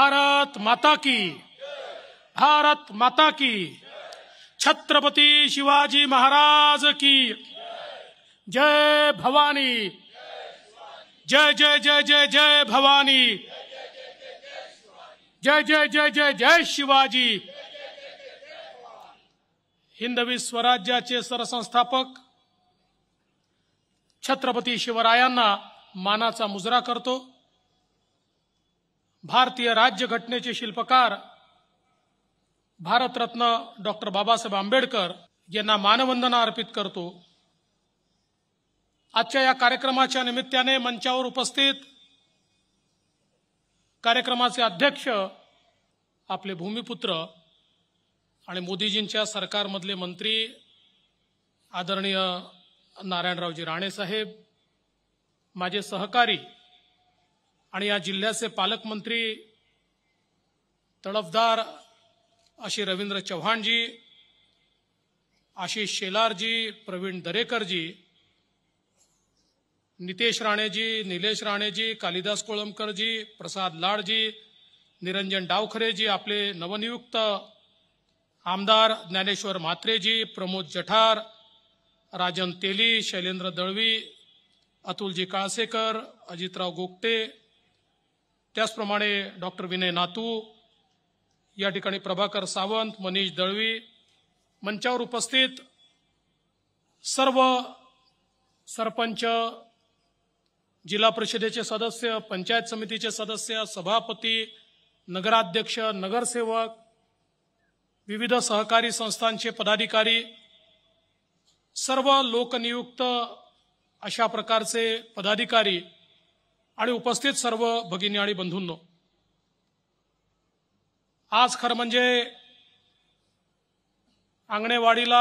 भारत माता की भारत माता की छत्रपति शिवाजी महाराज की जय भवानी जय जय जय जय जय भवानी जय जय जय जय जय शिवाजी हिंदवी स्वराज्याचे सरसंस्थापक छत्रपती शिवरायांना मानाचा मुजरा करतो भारतीय राज्य घटनेचे शिल्पकार भारतरत्न डॉक्टर बाबासाहेब आंबेडकर यांना मानवंदना अर्पित करतो आजच्या या कार्यक्रमाच्या निमित्ताने मंचावर उपस्थित कार्यक्रमाचे अध्यक्ष आपले भूमिपुत्र आणि मोदीजींच्या सरकारमधले मंत्री आदरणीय नारायणरावजी राणेसाहेब माझे सहकारी आणि या जिल्ह्याचे पालकमंत्री तडफदार अशी रवींद्र चव्हाणजी आशिष शेलारजी प्रवीण दरेकरजी नितेश राणेजी निलेश राणेजी कालिदास कोळंबकरजी प्रसाद लाडजी निरंजन डावखरेजी आपले नवनियुक्त आमदार ज्ञानेश्वर म्हात्रेजी प्रमोद जठार राजन तेली शैलेंद्र दळवी अतुलजी काळसेकर अजितराव गोगटे त्याचप्रमाणे डॉक्टर विनय नातू या ठिकाणी प्रभाकर सावंत मनीष दळवी मंचावर उपस्थित सर्व सरपंच जिल्हा परिषदेचे सदस्य पंचायत समितीचे सदस्य सभापती नगराध्यक्ष नगरसेवक विविध सहकारी संस्थांचे पदाधिकारी सर्व लोकनियुक्त अशा प्रकारचे पदाधिकारी आणि उपस्थित सर्व भगिनी आणि बंधूंनो आज खरं म्हणजे आंगणेवाडीला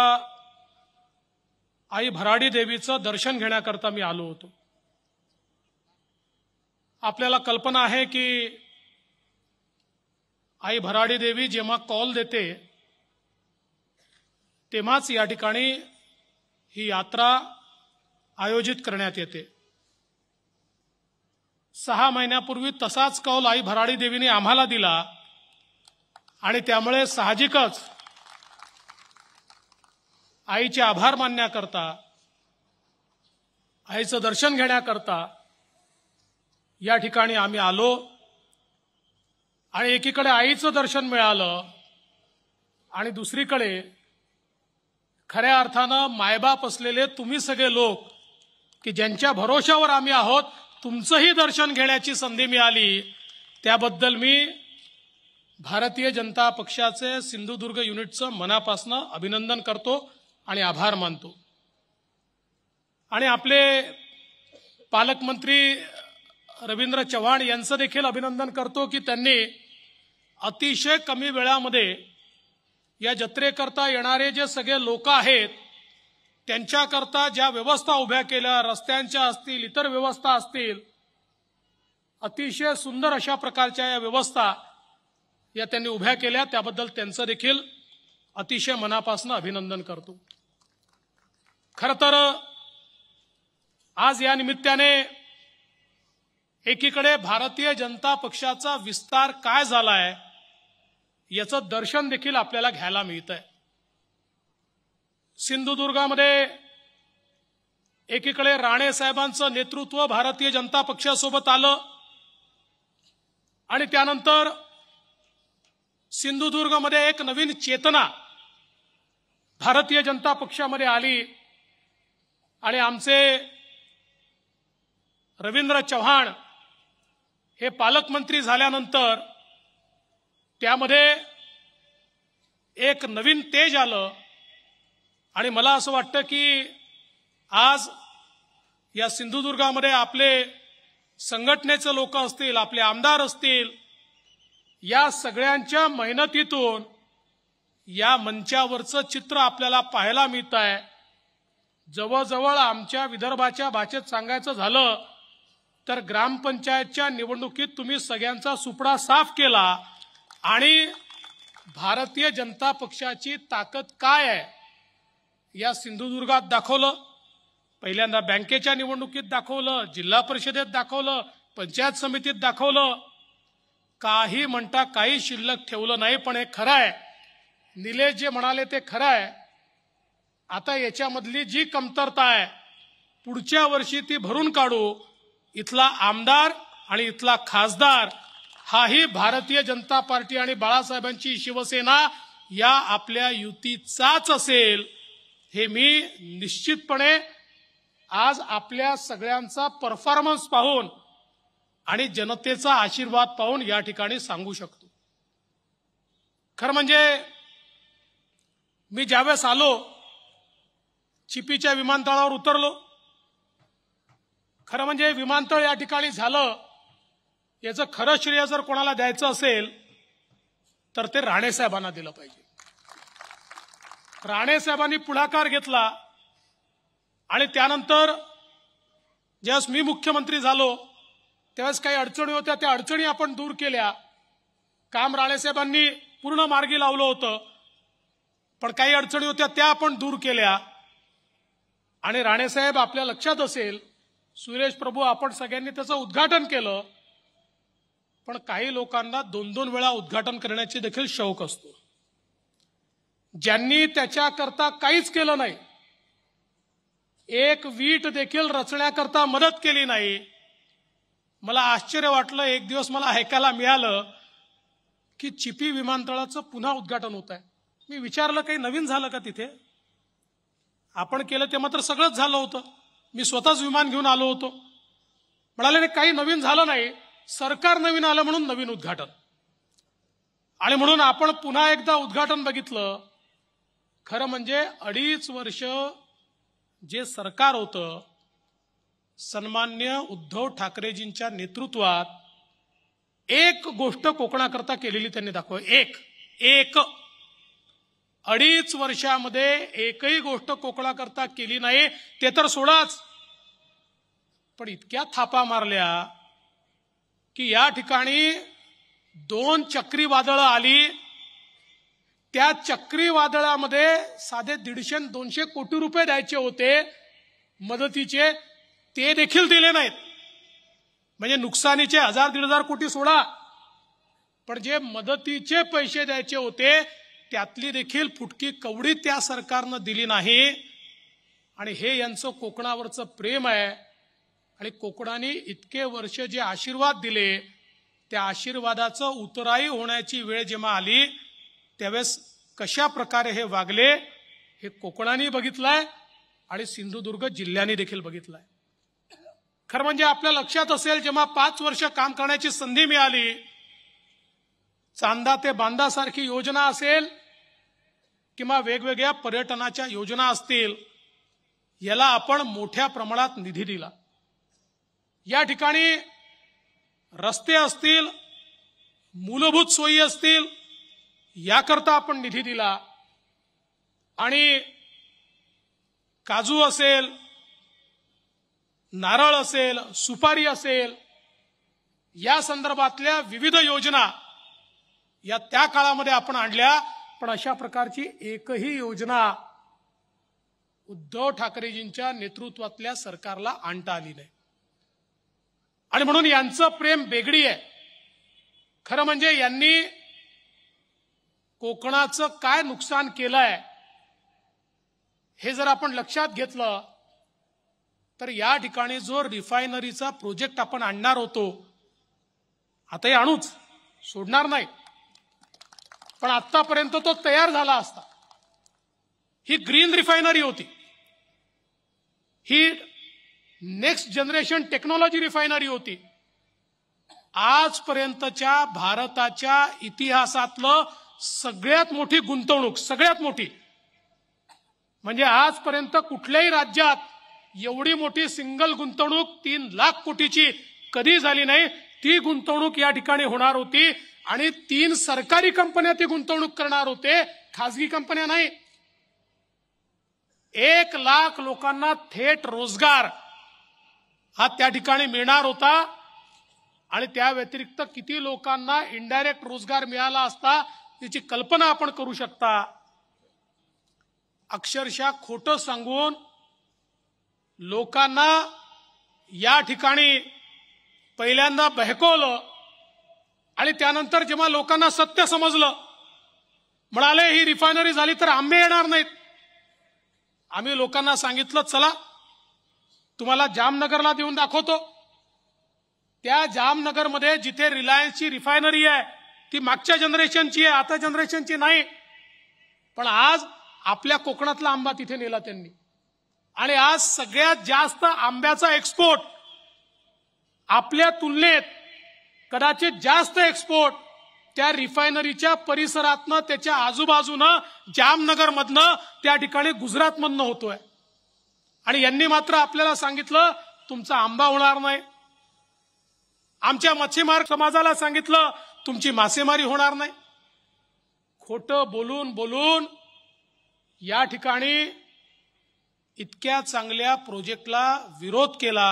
आई भराडी देवीचं दर्शन घेण्याकरता मी आलो होतो आपल्याला कल्पना आहे की आई भराडी देवी जेव्हा कॉल देते तेव्हाच या ठिकाणी ही यात्रा आयोजित करण्यात येते सहा महिन्यापूर्वी तसाच कौल आई भराडी देवीने आम्हाला दिला आणि त्यामुळे साहजिकच आईचे आभार मानण्याकरता आईचं दर्शन घेण्याकरता या ठिकाणी आम्ही आलो आणि एकीकडे आईचं दर्शन मिळालं आणि दुसरीकडे खऱ्या अर्थानं मायबाप असलेले तुम्ही सगळे लोक की ज्यांच्या भरोशावर आम्ही आहोत तुमचंही दर्शन घेण्याची संधी मिळाली त्याबद्दल मी भारतीय जनता पक्षाचे सिंधुदुर्ग युनिटचं मनापासनं अभिनंदन करतो आणि आभार मानतो आणि आपले पालकमंत्री रवींद्र चव्हाण यांचं देखील अभिनंदन करतो की त्यांनी अतिशय कमी वेळामध्ये या जत्रेकरता येणारे जे सगळे लोक आहेत त्यांच्याकरता ज्या व्यवस्था उभ्या केल्या रस्त्यांच्या असतील इतर व्यवस्था असतील अतिशय सुंदर अशा प्रकारच्या या व्यवस्था या त्यांनी उभ्या केल्या त्याबद्दल त्यांचं देखील अतिशय मनापासून अभिनंदन करतो खर तर आज या निमित्ताने एकीकडे भारतीय जनता पक्षाचा विस्तार काय झालाय याचं दर्शन देखील आपल्याला घ्यायला मिळत आहे सिंधुदुर्गामध्ये एकीकडे राणे साहेबांचं नेतृत्व भारतीय जनता पक्षासोबत आलं आणि त्यानंतर सिंधुदुर्गमध्ये एक नवीन चेतना भारतीय जनता पक्षामध्ये आली आणि आमचे रवींद्र चव्हाण हे पालकमंत्री झाल्यानंतर त्यामध्ये एक नवीन तेज आलं आणि मला असं वाटतं की आज या सिंधुदुर्गामध्ये आपले संघटनेचे लोक असतील आपले आमदार असतील या सगळ्यांच्या मेहनतीतून या मंचावरचं चित्र आपल्याला पाहायला मिळत आहे जवळजवळ आमच्या विदर्भाच्या भाषेत सांगायचं झालं तर ग्रामपंचायतच्या निवडणुकीत तुम्ही सगळ्यांचा सुपडा साफ केला आणि भारतीय जनता पक्षाची ताकद काय आहे या सिंधुदुर्गात दाखवलं पहिल्यांदा बँकेच्या निवडणुकीत दाखवलं जिल्हा परिषदेत दाखवलं पंचायत समितीत दाखवलं काही म्हणता काही शिल्लक ठेवलं नाही पण हे खरं आहे निलेश जे म्हणाले ते खरं आहे आता याच्यामधली जी कमतरता आहे पुढच्या वर्षी ती भरून काढू इथला आमदार आणि इथला खासदार हाही भारतीय जनता पार्टी आणि बाळासाहेबांची शिवसेना या आपल्या युतीचाच असेल हे मी निश्चितपणे आज आपल्या सगळ्यांचा परफॉर्मन्स पाहून आणि जनतेचा आशीर्वाद पाहून या ठिकाणी सांगू शकतो खरं म्हणजे मी ज्यावेळेस आलो चिपीच्या विमानतळावर उतरलो खरं म्हणजे विमानतळ या ठिकाणी झालं याचं खरं श्रेय जर कोणाला द्यायचं असेल तर ते राणेसाहेबांना दिलं पाहिजे राणेसाहेबांनी पुढाकार घेतला आणि त्यानंतर ज्यावेळेस मी मुख्यमंत्री झालो त्यावेळेस काही अडचणी होत्या त्या अडचणी आपण दूर केल्या काम राणेसाहेबांनी पूर्ण मार्गी लावलं होतं पण काही अडचणी होत्या त्या आपण दूर केल्या आणि राणेसाहेब आपल्या लक्षात असेल सुरेश प्रभू आपण सगळ्यांनी त्याचं उद्घाटन केलं पण काही लोकांना दोन दोन वेळा उद्घाटन करण्याची देखील शौक असतो ज्यांनी त्याच्याकरता काहीच केलं नाही एक वीट देखील रचण्याकरता मदत केली नाही मला आश्चर्य वाटलं एक दिवस मला ऐकायला मिळालं की चिपी विमानतळाचं पुन्हा उद्घाटन होत आहे मी विचारलं काही नवीन झालं का तिथे आपण केलं ते मात्र सगळंच झालं होतं मी स्वतःच विमान घेऊन आलो होतो म्हणाले काही नवीन झालं नाही सरकार नवीन आलं म्हणून नवीन उद्घाटन आणि म्हणून आपण पुन्हा एकदा उद्घाटन बघितलं खरं म्हणजे अडीच वर्ष जे सरकार होतं सन्मान्य उद्धव ठाकरेजींच्या नेतृत्वात एक गोष्ट कोकणाकरता केलेली त्यांनी दाखव एक एक अडीच वर्षामध्ये एकही गोष्ट कोकणाकरता केली नाही ते तर सोडाच पण इतक्या थापा मारल्या की या ठिकाणी दोन चक्रीवादळं आली त्या चक्रीवादळामध्ये साधे दीडशे दोनशे कोटी रुपये द्यायचे होते मदतीचे ते देखील दिले नाहीत म्हणजे नुकसानीचे हजार दीड हजार कोटी सोडा पण जे मदतीचे पैसे द्यायचे होते त्यातली देखील फुटकी कवडी त्या सरकारनं दिली नाही आणि हे यांचं कोकणावरचं प्रेम आहे आणि कोकणाने इतके वर्ष जे आशीर्वाद दिले त्या आशीर्वादाचं उतराई होण्याची वेळ जेव्हा आली त्यावेळेस कशा प्रकारे हे वागले हे कोकणाने बघितलंय आणि सिंधुदुर्ग जिल्ह्याने देखील बघितलंय खरं म्हणजे आपल्या लक्षात असेल जेव्हा पाच वर्ष काम करण्याची संधी मिळाली चांदा ते सारखी योजना असेल किंवा वेगवेगळ्या पर्यटनाच्या योजना असतील याला आपण मोठ्या प्रमाणात निधी दिला या ठिकाणी रस्ते असतील मूलभूत सोयी असतील याकरता आपण निधी दिला आणि काजू असेल नारळ असेल सुपारी असेल या संदर्भातल्या विविध योजना या त्या काळामध्ये आपण आणल्या पण अशा प्रकारची एकही योजना उद्धव ठाकरेजींच्या नेतृत्वातल्या सरकारला आणता आली नाही आणि म्हणून यांचं प्रेम बेगडी आहे खरं म्हणजे यांनी कोकणाचं काय नुकसान केलंय हे जर आपण लक्षात घेतलं तर या ठिकाणी जो रिफायनरीचा प्रोजेक्ट आपण आणणार होतो आता हे आणूच सोडणार नाही पण आतापर्यंत तो तयार झाला असता ही ग्रीन रिफायनरी होती ही नेक्स्ट जनरेशन टेक्नॉलॉजी रिफायनरी होती आजपर्यंतच्या भारताच्या इतिहासातलं सगळ्यात मोठी गुंतवणूक सगळ्यात मोठी म्हणजे आजपर्यंत कुठल्याही राज्यात एवढी मोठी सिंगल गुंतवणूक तीन लाख कोटीची कधी झाली नाही ती गुंतवणूक या ठिकाणी होणार होती आणि तीन सरकारी कंपन्या ती गुंतवणूक करणार होते खाजगी कंपन्या नाही एक लाख लोकांना थेट रोजगार हा त्या ठिकाणी मिळणार होता आणि त्या व्यतिरिक्त किती लोकांना इनडायरेक्ट रोजगार मिळाला असता याची कल्पना आपण करू शकता अक्षरशः खोटं सांगून लोकांना या ठिकाणी पहिल्यांदा बहकवलं आणि त्यानंतर जेव्हा लोकांना सत्य समजलं म्हणाले ही रिफायनरी झाली तर आंबे येणार नाहीत आम्ही लोकांना सांगितलं चला तुम्हाला जामनगरला देऊन दाखवतो त्या जामनगरमध्ये जिथे रिलायन्सची रिफायनरी आहे ती मागच्या जनरेशनची आहे आता जनरेशनची नाही पण आज आपल्या कोकणातला आंबा तिथे नेला त्यांनी आणि आज सगळ्यात जास्त आंब्याचा एक्सपोर्ट आपल्या तुलनेत कदाचित जास्त एक्सपोर्ट त्या रिफायनरीच्या परिसरातनं त्याच्या आजूबाजूनं जामनगरमधनं त्या ठिकाणी गुजरातमधनं होतोय आणि यांनी मात्र आपल्याला सांगितलं तुमचा आंबा होणार नाही आमच्या मच्छीमार समाजाला सांगितलं तुमची मासेमारी होणार नाही खोटं बोलून बोलून या ठिकाणी इतक्या चांगल्या प्रोजेक्टला विरोध केला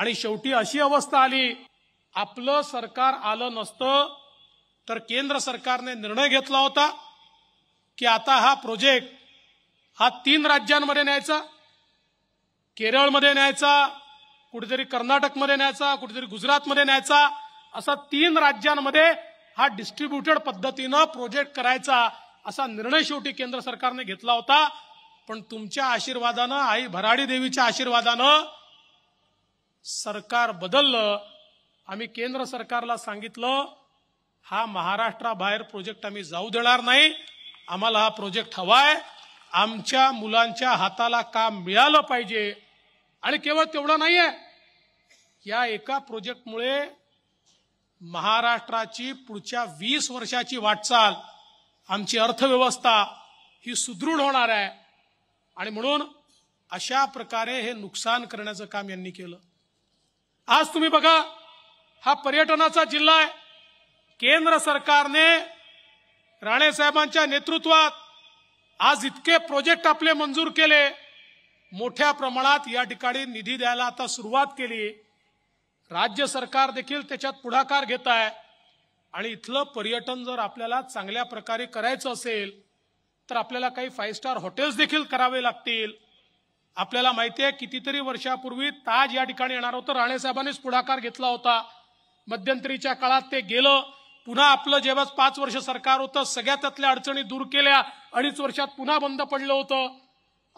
आणि शेवटी अशी अवस्था आली आपलं सरकार आलं नसतं तर केंद्र सरकारने निर्णय घेतला होता की आता हा प्रोजेक्ट हा तीन राज्यांमध्ये न्यायचा केरळमध्ये न्यायचा कुठेतरी कर्नाटकमध्ये न्यायचा कुठेतरी गुजरातमध्ये न्यायचा असा तीन राज्यांमध्ये हा डिस्ट्रीब्युटेड पद्धतीनं प्रोजेक्ट करायचा असा निर्णय शेवटी केंद्र सरकारने घेतला होता पण तुमच्या आशीर्वादानं आई भराडी देवीच्या आशीर्वादानं सरकार बदललं आम्ही केंद्र सरकारला सांगितलं हा महाराष्ट्राबाहेर प्रोजेक्ट आम्ही जाऊ देणार नाही आम्हाला हा प्रोजेक्ट हवाय आमच्या मुलांच्या हाताला काम मिळालं पाहिजे आणि केवळ तेवढं नाहीये या एका प्रोजेक्टमुळे महाराष्ट्राची पुढच्या वीस वर्षाची वाटचाल आमची अर्थव्यवस्था ही सुदृढ होणार आहे आणि म्हणून अशा प्रकारे हे नुकसान करण्याचं काम यांनी केलं आज तुम्ही बघा हा पर्यटनाचा जिल्हा आहे केंद्र सरकारने राणे साहेबांच्या नेतृत्वात आज इतके प्रोजेक्ट आपले मंजूर केले मोठ्या प्रमाणात या ठिकाणी निधी द्यायला आता सुरुवात केली राज्य सरकार देखील त्याच्यात पुढाकार घेत आहे आणि इथलं पर्यटन जर आपल्याला चांगल्या प्रकारे करायचं असेल तर आपल्याला काही फाईव्ह स्टार हॉटेल्स देखील करावे लागतील आपल्याला माहिती आहे कितीतरी वर्षापूर्वी ताज या ठिकाणी येणार होतं राणेसाहेबांनीच पुढाकार घेतला होता मध्यंतरीच्या काळात ते गेलं पुन्हा आपलं जेव्हा पाच वर्ष सरकार होतं सगळ्या त्यातल्या अडचणी दूर केल्या अडीच वर्षात पुन्हा बंद पडलं होतं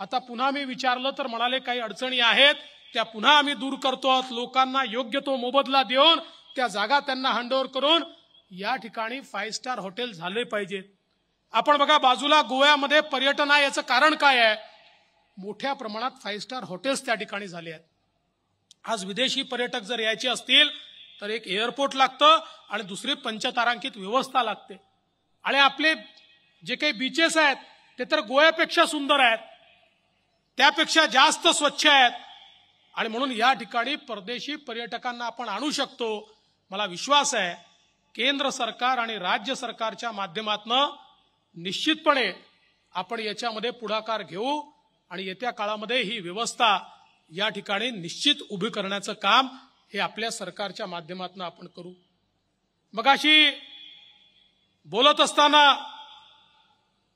आता पुन्हा मी विचारलं तर म्हणाले काही अडचणी आहेत त्या पुन्हा आम्ही दूर करतो लोकांना योग्य तो मोबदला देऊन त्या जागा त्यांना हँडओव्हर करून या ठिकाणी फाईव्ह स्टार हॉटेल झाले पाहिजे आपण बघा बाजूला गोव्यामध्ये पर्यटन आहे याचं कारण काय आहे मोठ्या प्रमाणात फाईव्ह स्टार हॉटेल्स त्या ठिकाणी झाले आहेत आज विदेशी पर्यटक जर यायचे असतील तर एक एअरपोर्ट लागतं आणि दुसरी पंचतारांकित व्यवस्था लागते आणि आपले जे काही बीचेस आहेत ते तर गोव्यापेक्षा सुंदर आहेत त्यापेक्षा जास्त स्वच्छ आहेत आणि म्हणून या ठिकाणी परदेशी पर्यटकांना आपण आणू शकतो मला विश्वास आहे केंद्र सरकार आणि राज्य सरकारच्या माध्यमातनं निश्चितपणे आपण याच्यामध्ये पुढाकार घेऊ आणि येत्या काळामध्ये ही व्यवस्था या ठिकाणी निश्चित उभी करण्याचं काम हे आपल्या सरकारच्या माध्यमातून आपण करू मगाशी बोलत असताना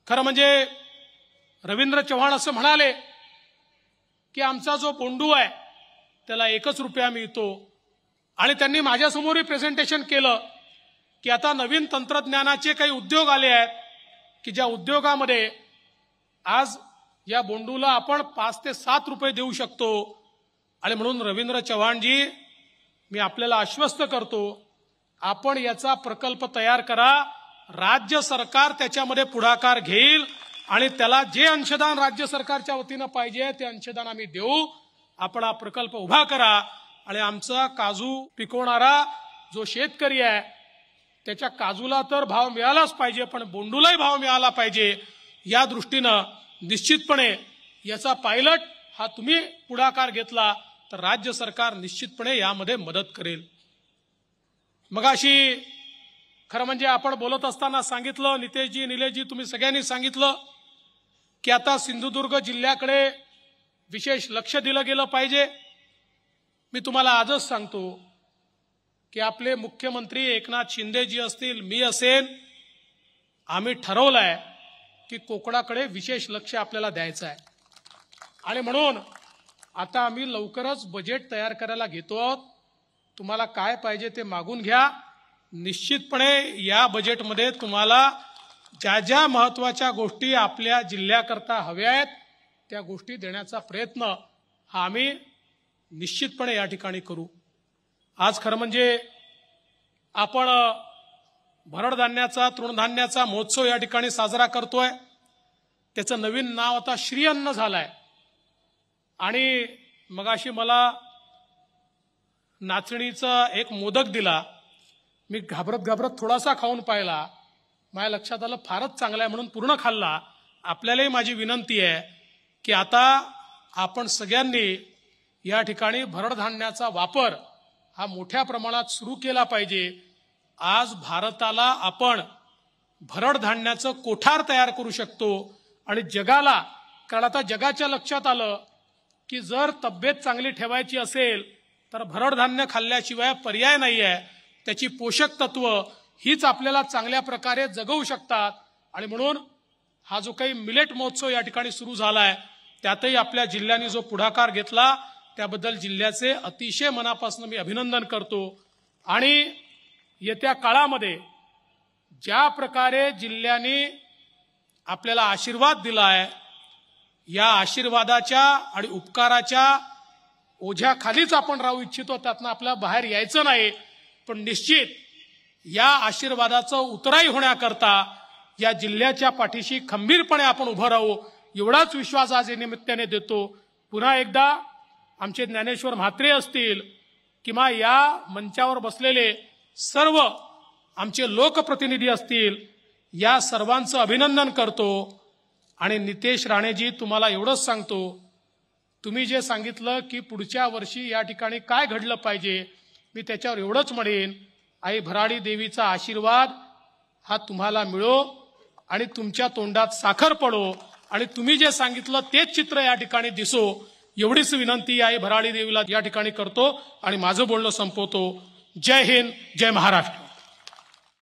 खरं म्हणजे रवींद्र चव्हाण असं म्हणाले की आमचा जो बोंडू आहे त्याला एकच रुपया मिळतो आणि त्यांनी माझ्यासमोरही प्रेझेंटेशन केलं की आता नवीन तंत्रज्ञानाचे काही उद्योग आले आहेत की ज्या उद्योगामध्ये आज या बोंडूला आपण पाच ते सात रुपये देऊ शकतो आणि म्हणून रवींद्र चव्हाणजी मी आपल्याला आश्वस्त करतो आपण याचा प्रकल्प तयार करा राज्य सरकार त्याच्यामध्ये पुढाकार घेईल आणि त्याला जे अंशदान राज्य सरकारच्या वतीनं पाहिजे ते अंशदान आम्ही देऊ आपला प्रकल्प उभा करा आणि आमचा काजू पिकवणारा जो शेतकरी आहे त्याच्या काजूला तर भाव मिळालाच पाहिजे पण बोंडूलाही भाव मिळाला पाहिजे या दृष्टीनं निश्चितपणे याचा पायलट हा तुम्ही पुढाकार घेतला तर राज्य सरकार निश्चितपणे यामध्ये मदत करेल मग अशी खरं म्हणजे आपण बोलत असताना सांगितलं नितेशजी निलेशजी तुम्ही सगळ्यांनी सांगितलं की आता सिंधुदुर्ग जिल्ह्याकडे विशेष लक्ष दिलं गेलं पाहिजे मी तुम्हाला आजच सांगतो की आपले मुख्यमंत्री एकनाथ शिंदेजी असतील मी असेन आम्ही ठरवलंय की कोकणाकडे विशेष लक्ष आपल्याला द्यायचं आहे आणि म्हणून आता आम्ही लवकरच बजेट तयार करायला घेतो आहोत तुम्हाला काय पाहिजे ते मागून घ्या निश्चितपणे या बजेटमध्ये तुम्हाला ज्या ज्या महत्वाच्या गोष्टी आपल्या जिल्ह्याकरता हव्या आहेत त्या गोष्टी देण्याचा प्रयत्न हा आम्ही निश्चितपणे या ठिकाणी करू आज खरं म्हणजे आपण भरडधान्याचा तृणधान्याचा महोत्सव या ठिकाणी साजरा करतोय त्याचं नवीन नाव आता श्रीअन्न झालंय आणि मगाशी मला नाचणीचा एक मोदक दिला मी घाबरत घाबरत थोडासा खाऊन पाहिला माझ्या लक्षात आलं फारच चांगला आहे म्हणून पूर्ण खाल्ला आपल्यालाही माझी विनंती आहे की आता आपण सगळ्यांनी या ठिकाणी भरडधान्याचा वापर हा मोठ्या प्रमाणात सुरू केला पाहिजे आज भारताला आपण भरडधान्याचं कोठार तयार करू शकतो आणि जगाला कारण आता जगाच्या लक्षात आलं की जर तब्येत चांगली ठेवायची असेल तर भरडधान्य खाल्ल्याशिवाय पर्याय नाही आहे त्याची पोषक तत्व हीच आपल्याला चांगल्या प्रकारे जगवू शकतात आणि म्हणून हा जो काही मिलेट महोत्सव या ठिकाणी सुरू झाला आहे त्यातही आपल्या जिल्ह्याने जो पुढाकार घेतला त्याबद्दल जिल्ह्याचे अतिशय मनापासून मी अभिनंदन करतो आणि येत्या काळामध्ये ज्या प्रकारे जिल्ह्याने आपल्याला आशीर्वाद दिला आहे या आशीर्वादाच्या आणि उपकाराच्या ओझ्याखालीच आपण राहू इच्छितो त्यातनं आपल्याला बाहेर यायचं नाही पण निश्चित या आशीर्वादाचं उतराई होण्याकरता या जिल्ह्याच्या पाठीशी खंबीरपणे आपण उभं राहू एवढाच विश्वास आज या निमित्ताने देतो पुन्हा एकदा आमचे ज्ञानेश्वर म्हात्रे असतील किंवा या मंचावर बसलेले सर्व आमचे लोकप्रतिनिधी असतील या सर्वांचं अभिनंदन करतो आणि नितेश राणेजी तुम्हाला एवढंच सांगतो तुम्ही जे सांगितलं की पुढच्या वर्षी या ठिकाणी काय घडलं पाहिजे मी त्याच्यावर एवढंच म्हणेन आई भराडी देवीचा आशीर्वाद हा तुम्हाला मिळो आणि तुमच्या तोंडात साखर पडो आणि तुम्ही जे सांगितलं तेच चित्र या ठिकाणी दिसो एवढीच विनंती आहे भराडी देवीला या ठिकाणी करतो आणि माझं बोलणं संपवतो जय हिंद जय महाराष्ट्र